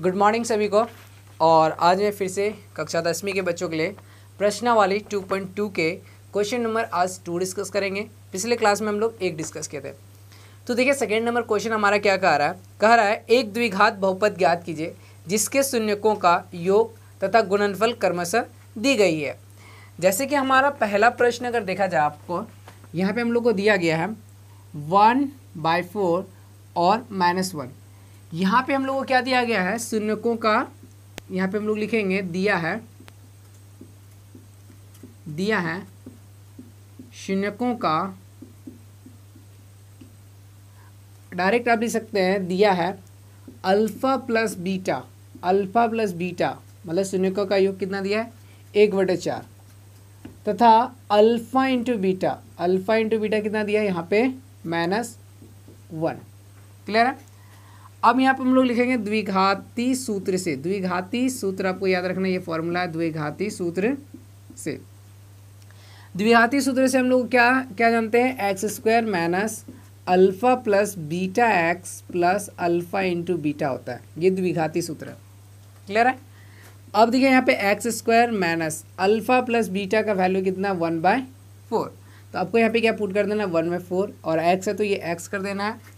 good morning सभी को और आज मैं फिर से कक्षा दसवीं के बच्चों के लिए पॉइंट 2.2 के क्वेश्चन नंबर आज टू डिस्कस करेंगे पिछले क्लास में हम लोग एक डिस्कस किए थे तो देखिए सेकेंड नंबर क्वेश्चन हमारा क्या कह रहा है कह रहा है एक द्विघात बहुपद ज्ञात कीजिए जिसके शून्यकों का योग तथा गुणनफल कर्मशः दी गई है जैसे कि हमारा पहला प्रश्न अगर देखा जाए आपको यहाँ पर हम लोग को दिया गया है वन बाई फोर और माइनस वन यहाँ पे हम लोग को क्या दिया गया है शून्यकों का यहाँ पे हम लोग लिखेंगे दिया है दिया है शून्यकों का डायरेक्ट आप लिख सकते हैं दिया है alpha plus beta alpha plus beta मतलब शून्यकों का योग कितना दिया है एक बटे चार तथा alpha into beta alpha into beta कितना दिया है यहाँ पे माइनस वन क्लियर है अब यहाँ पर हम लोग लिखेंगे द्विघाती सूत्र से द्विघाती सूत्र आपको याद रखना ये फॉर्मूला है द्विघाती सूत्र से द्विघाती सूत्र से हम लोग क्या क्या जानते हैं x square minus alpha plus beta x plus alpha into beta होता है ये द्विघाती सूत्र है क्लियर है अब देखिए यहाँ पे x square minus alpha plus beta का वैल्यू कितना वन बाय फोर तो आपको यहाँ पे क्या पुट कर देना वन बाय फोर और एक्स है तो ये एक्स कर देना है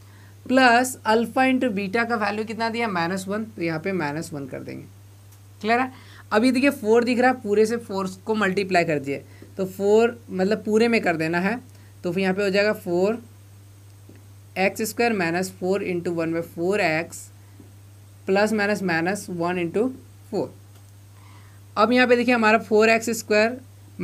प्लस अल्फ़ा इंटू बीटा का वैल्यू कितना दिया माइनस वन तो यहाँ पे माइनस वन कर देंगे क्लियर है अभी देखिए फोर दिख रहा है पूरे से फोर को मल्टीप्लाई कर दिए तो फोर मतलब पूरे में कर देना है तो फिर यहाँ पे हो जाएगा four x square minus four into one by four x plus minus minus one into four अब यहाँ पे देखिए हमारा फोर एक्स स्क्वायर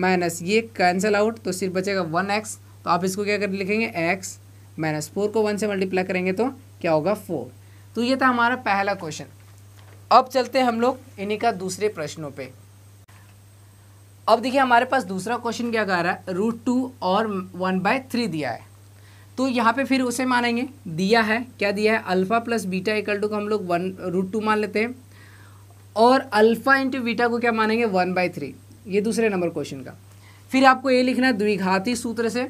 माइनस ये कैंसिल आउट तो सिर्फ बचेगा वन एक्स तो आप इसको क्या कर लिखेंगे एक्स माइनस फोर को वन से मल्टीप्लाई करेंगे तो क्या होगा फोर तो ये था हमारा पहला क्वेश्चन अब चलते हैं हम लोग इन्हीं का दूसरे प्रश्नों पे अब देखिए हमारे पास दूसरा क्वेश्चन क्या कह रहा है रूट टू और वन बाय थ्री दिया है तो यहाँ पे फिर उसे मानेंगे दिया है क्या दिया है alpha plus beta equal to को हम लोग वन रूट टू मान लेते हैं और अल्फ़ा इंटू बीटा को क्या मानेंगे वन बाय थ्री ये दूसरे नंबर क्वेश्चन का फिर आपको ये लिखना है द्विघाती सूत्र से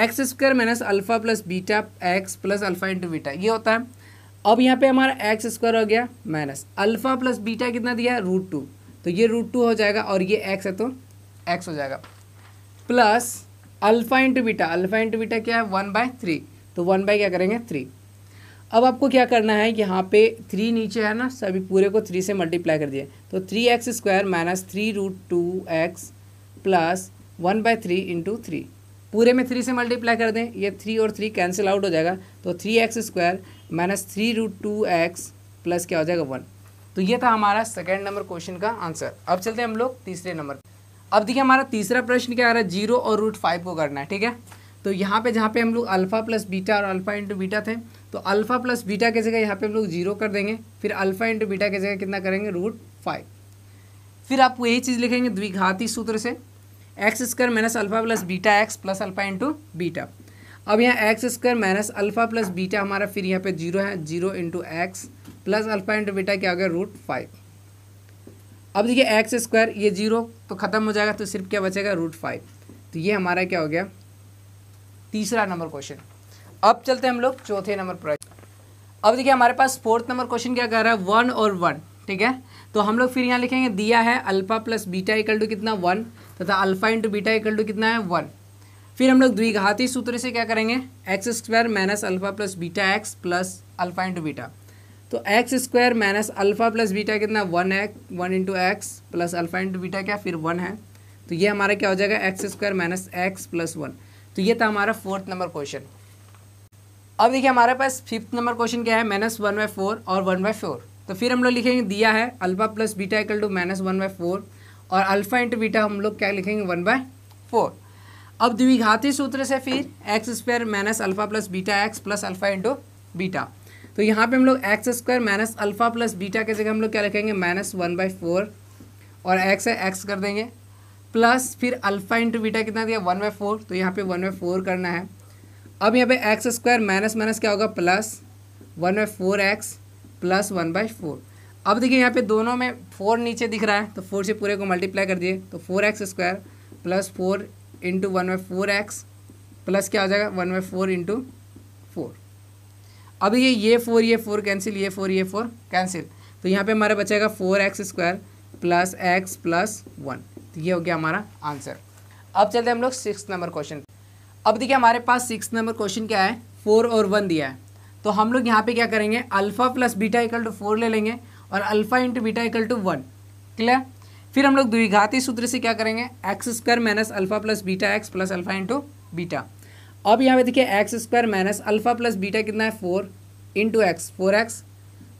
x square minus alpha plus beta x plus alpha into beta ये होता है अब यहाँ पे हमारा एक्स स्क्वायर हो गया माइनस अल्फ़ा प्लस बीटा कितना दिया है रूट टू तो ये रूट टू हो जाएगा और ये एक्स है तो एक्स हो जाएगा plus alpha into beta alpha into beta क्या है वन बाय थ्री तो वन बाय क्या करेंगे थ्री अब आपको क्या करना है यहाँ पे थ्री नीचे है ना सभी पूरे को थ्री से मल्टीप्लाई कर दिए तो three x square minus three root two x plus one by three into three पूरे में थ्री से मल्टीप्लाई कर दें ये थ्री और थ्री कैंसिल आउट हो जाएगा तो three x square minus three root two x plus क्या हो जाएगा वन तो ये था हमारा सेकेंड नंबर क्वेश्चन का आंसर अब चलते हैं हम लोग तीसरे नंबर अब देखिए हमारा तीसरा प्रश्न क्या आ रहा है जीरो और रूट फाइव को करना है ठीक है तो यहाँ पे जहाँ पे हम लोग अल्फ़ा प्लस बीटा और अल्फ़ा इंटू बीटा थे तो अल्फ़ा प्लस बीटा की जगह यहाँ पे हम लोग जीरो कर देंगे फिर अल्फ़ा इंटू बीटा की जगह कितना करेंगे रूट फाइव फिर आप यही चीज़ लिखेंगे द्विघाती सूत्र से x square minus alpha plus beta x plus alpha into beta अब यहाँ x square minus alpha plus beta हमारा फिर यहाँ पे जीरो है zero into x plus alpha into beta क्या हो गया रूट फाइव अब देखिए एक्स स्क्वायर ये जीरो तो ख़त्म हो जाएगा तो सिर्फ क्या बचेगा रूट फाइव तो ये हमारा क्या हो गया तीसरा नंबर क्वेश्चन अब चलते हैं हम लोग चौथे नंबर प्रश्न अब देखिए हमारे पास फोर्थ नंबर क्वेश्चन क्या कह रहा है वन और वन ठीक है तो हम लोग फिर यहाँ लिखेंगे दिया है alpha plus beta equal to कितना वन तथा alpha into beta equal to कितना है वन फिर हम लोग द्विघाती सूत्र से क्या करेंगे x square minus alpha plus beta x plus alpha into beta तो x square minus alpha plus beta कितना वन है one into x plus alpha into beta क्या फिर वन है तो ये हमारा क्या हो जाएगा x square minus x plus one तो ये था हमारा फोर्थ नंबर क्वेश्चन अब देखिए हमारे पास फिफ्थ नंबर क्वेश्चन क्या है माइनस वन बाई फोर और वन बाई फोर तो फिर हम लोग लिखेंगे दिया है alpha plus beta equal to minus one by four और अल्फा इंटू बीटा हम लोग क्या लिखेंगे वन बाय फोर अब द्विघाती सूत्र से फिर x square minus alpha plus beta x plus alpha into beta तो यहाँ पे हम लोग x square minus alpha plus beta के जगह हम लोग क्या लिखेंगे माइनस वन बाई फोर और एक्स है एक्स कर देंगे प्लस फिर अल्फा इंटू बीटा कितना दिया वन बाई फोर तो यहाँ पे वन बाई फोर करना है अब यहाँ पे एक्स स्क्वायर माइनस माइनस क्या होगा plus one by four x plus one by four अब देखिए यहाँ पे दोनों में फोर नीचे दिख रहा है तो फोर से पूरे को मल्टीप्लाई कर दिए तो four x square plus four into one by four x plus क्या हो जाएगा one by four into four अब ये ये फोर ये फोर कैंसिल ये फोर ये फोर कैंसिल तो यहाँ पे हमारा बचेगा four x square plus x plus one तो ये हो गया हमारा आंसर अब चलते हैं हम लोग सिक्स नंबर क्वेश्चन अब देखिए हमारे पास सिक्स नंबर क्वेश्चन क्या है फोर और वन दिया है तो हम लोग यहाँ पे क्या करेंगे alpha plus beta equal to four ले लेंगे और alpha into beta equal to one clear फिर हम लोग द्विघाती सूत्र से क्या करेंगे x square minus alpha plus beta x plus alpha into beta अब यहाँ पे देखिए x square minus alpha plus beta कितना है four into x four x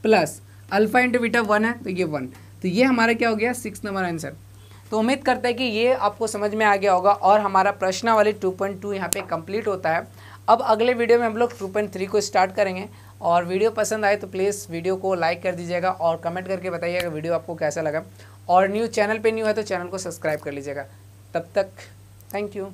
plus alpha into beta one है तो ये वन तो ये हमारा क्या हो गया सिक्स नंबर आंसर तो उम्मीद करते हैं कि ये आपको समझ में आ गया होगा और हमारा प्रश्नावली टू पॉइंट टू यहाँ पर कंप्लीट होता है अब अगले वीडियो में हम लोग टू पॉइंट थ्री को स्टार्ट करेंगे और वीडियो पसंद आए तो प्लीज़ वीडियो को लाइक कर दीजिएगा और कमेंट करके बताइएगा वीडियो आपको कैसा लगा और न्यू चैनल पे न्यू है तो चैनल को सब्सक्राइब कर लीजिएगा तब तक थैंक यू